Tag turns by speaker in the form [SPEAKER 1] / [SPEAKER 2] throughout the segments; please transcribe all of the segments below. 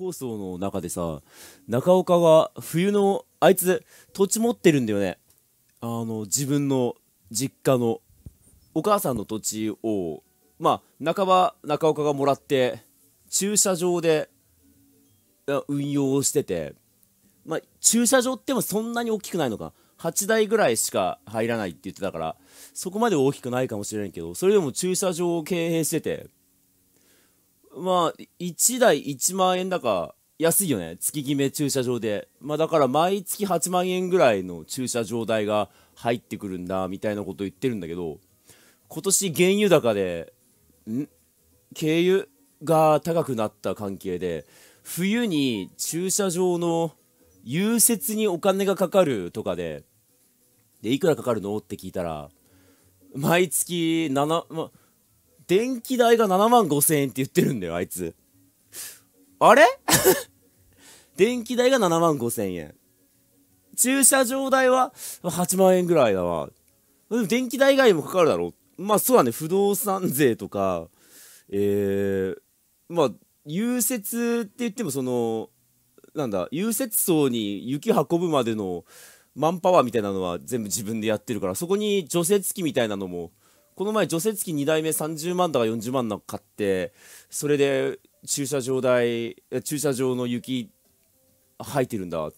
[SPEAKER 1] 放送の中でさ、中岡が冬の、あいつ、土地持ってるんだよね。あの、自分の実家の、お母さんの土地を、まあ、半ば中岡がもらって、駐車場で、運用してて、まあ、駐車場ってもそんなに大きくないのか。8台ぐらいしか入らないって言ってたから、そこまで大きくないかもしれんけど、それでも駐車場を経営してて、まあ、1台1万円だか、安いよね。月決め駐車場で。まあだから毎月8万円ぐらいの駐車場代が入ってくるんだ、みたいなこと言ってるんだけど、今年原油高で、ん軽油が高くなった関係で、冬に駐車場の融雪にお金がかかるとかで、で、いくらかかるのって聞いたら、毎月7、ま、電気代が7万5千円って言ってるんだよ、あいつ。あれ 電気代が7万5千円。駐車場代は8万円ぐらいだわ。でも電気代以外もかかるだろう。まあそうだね、不動産税とか、えー、まあ、融雪って言ってもその、なんだ、融雪層に雪運ぶまでのマンパワーみたいなのは全部自分でやってるから、そこに除雪機みたいなのもこの前除雪機2台目30万だか40万のか買ってそれで駐車場代駐車場の雪入ってるんだ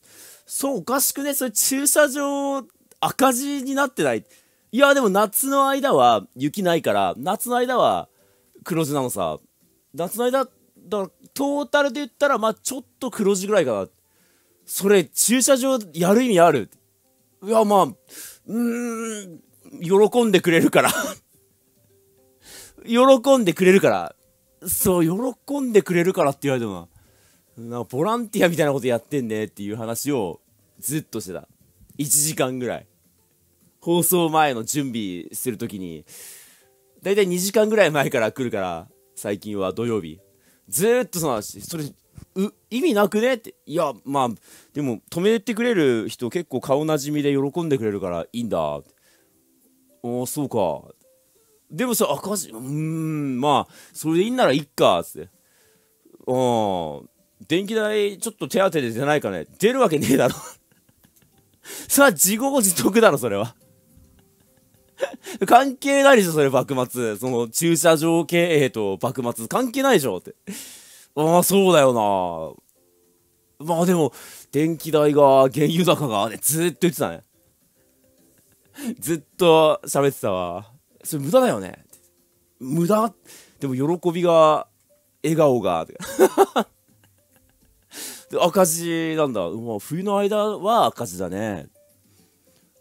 [SPEAKER 1] そうおかしくねそれ駐車場赤字になってないいやでも夏の間は雪ないから夏の間は黒字なのさ夏の間だトータルで言ったらまあちょっと黒字ぐらいかなそれ駐車場やる意味あるいやまあうーん喜んでくれるから喜んでくれるから、そう、喜んでくれるからって言われてもな、ボランティアみたいなことやってんねっていう話をずっとしてた。1時間ぐらい。放送前の準備するときに、だいたい2時間ぐらい前から来るから、最近は土曜日。ずっとその話、それ、う、意味なくねって。いや、まあ、でも、止めてくれる人結構顔なじみで喜んでくれるからいいんだ。おあ、そうか。でもさ、赤字、うーん、まあ、それでいいんならいっか、つって。うん。電気代、ちょっと手当てで出ないかね。出るわけねえだろ。さあ、自業自得だろ、それは。関係ないでしょ、それ、幕末。その、駐車場経営と幕末、関係ないでしょ、って。ああ、そうだよな。まあでも、電気代が、原油高が、ね、ずっと言ってたね。ずっと喋ってたわ。それ無駄だよね無駄でも喜びが笑顔が 赤字なんだもう冬の間は赤字だね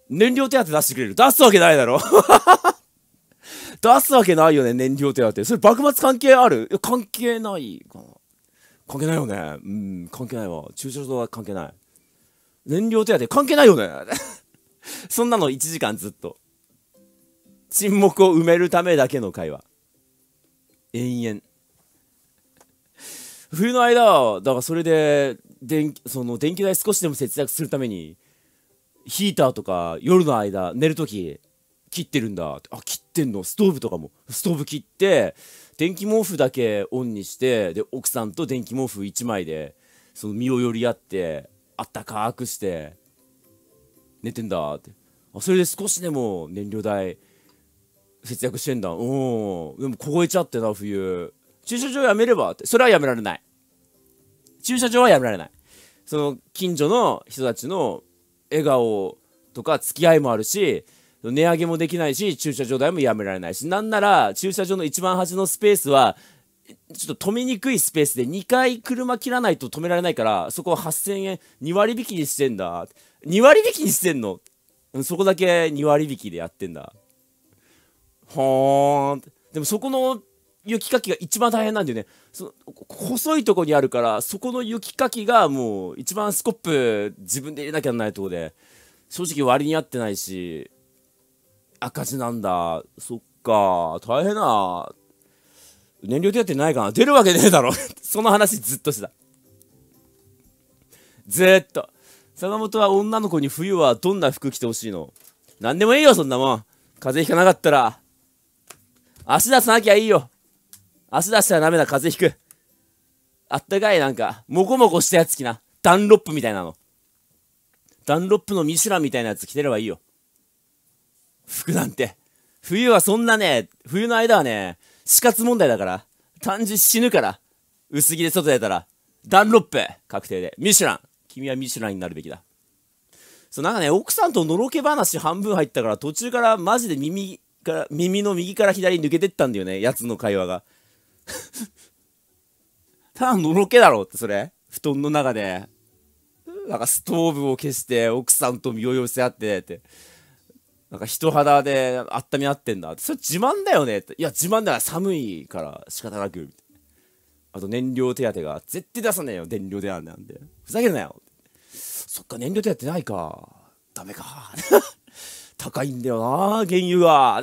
[SPEAKER 1] 燃料手当出してくれる出すわけないだろ 出すわけないよね燃料手当それ幕末関係ある関係ないかな関係ないよねうん関係ないわ駐車場は関係ない燃料手当関係ないよね そんなの1時間ずっと沈黙を埋めるためだけの会話延々冬の間はだからそれで電その電気代少しでも節約するためにヒーターとか夜の間寝る時切ってるんだあ切ってんのストーブとかもストーブ切って電気毛布だけオンにしてで奥さんと電気毛布1枚でその身を寄り合ってあったかくして寝てんだってあそれで少しでも燃料代節約してんだうんでも凍えちゃってな冬駐車場やめればってそれはやめられない駐車場はやめられないその近所の人たちの笑顔とか付き合いもあるし値上げもできないし駐車場代もやめられないしなんなら駐車場の一番端のスペースはちょっと止めにくいスペースで2回車切らないと止められないからそこは8000円2割引きにしてんだ2割引きにしてんのそこだけ2割引きでやってんだほーんって。でもそこの雪かきが一番大変なんだよね。そ細いとこにあるから、そこの雪かきがもう一番スコップ自分で入れなきゃならないとこで、正直割に合ってないし、赤字なんだ。そっか、大変な。燃料手当ないかな出るわけねえだろ その話ずっとしてた。ずっと。坂本は女の子に冬はどんな服着てほしいの何でもいいよ、そんなもん。風邪ひかなかったら。足出さなきゃいいよ。足出したらダメだ、風邪ひく。あったかいなんか、もこもこしたやつ着な。ダンロップみたいなの。ダンロップのミシュランみたいなやつ着てればいいよ。服なんて。冬はそんなね、冬の間はね、死活問題だから。単純死ぬから。薄着で外出たら。ダンロップ確定で。ミシュラン君はミシュランになるべきだ。そう、なんかね、奥さんとのろけ話半分入ったから、途中からマジで耳から耳の右から左に抜けてったんだよねやつの会話が ただのろけだろってそれ布団の中でなんかストーブを消して奥さんと身を寄せ合ってってなんか人肌で温め合ってんだそれ自慢だよねっていや自慢だよ寒いから仕方なくあと燃料手当が絶対出さねえよ燃料手当なんでふざけるなよそっか燃料手当ないかダメか高いんだよな、原油が。